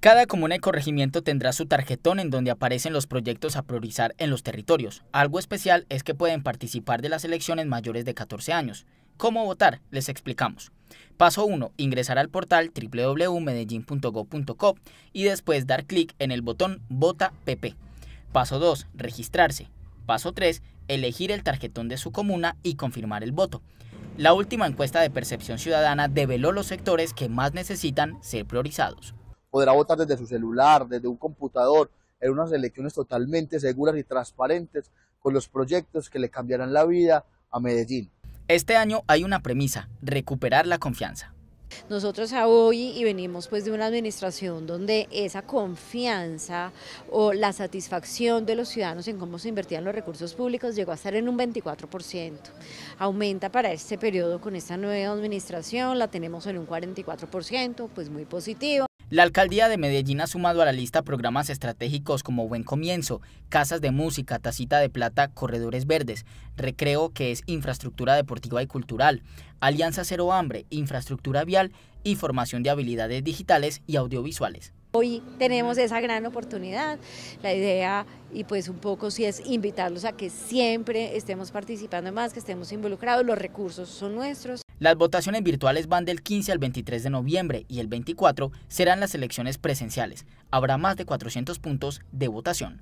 Cada comuna y corregimiento tendrá su tarjetón en donde aparecen los proyectos a priorizar en los territorios. Algo especial es que pueden participar de las elecciones mayores de 14 años. ¿Cómo votar? Les explicamos. Paso 1. Ingresar al portal www.medellin.gov.co y después dar clic en el botón Vota PP. Paso 2. Registrarse. Paso 3. Elegir el tarjetón de su comuna y confirmar el voto. La última encuesta de percepción ciudadana develó los sectores que más necesitan ser priorizados podrá votar desde su celular, desde un computador, en unas elecciones totalmente seguras y transparentes con los proyectos que le cambiarán la vida a Medellín. Este año hay una premisa, recuperar la confianza. Nosotros a hoy y venimos pues de una administración donde esa confianza o la satisfacción de los ciudadanos en cómo se invertían los recursos públicos llegó a estar en un 24%. Aumenta para este periodo con esta nueva administración, la tenemos en un 44%, pues muy positivo. La alcaldía de Medellín ha sumado a la lista programas estratégicos como Buen Comienzo, Casas de Música, Tacita de Plata, Corredores Verdes, Recreo, que es infraestructura deportiva y cultural, Alianza Cero Hambre, infraestructura vial y formación de habilidades digitales y audiovisuales. Hoy tenemos esa gran oportunidad, la idea y pues un poco sí es invitarlos a que siempre estemos participando más, que estemos involucrados, los recursos son nuestros. Las votaciones virtuales van del 15 al 23 de noviembre y el 24 serán las elecciones presenciales. Habrá más de 400 puntos de votación.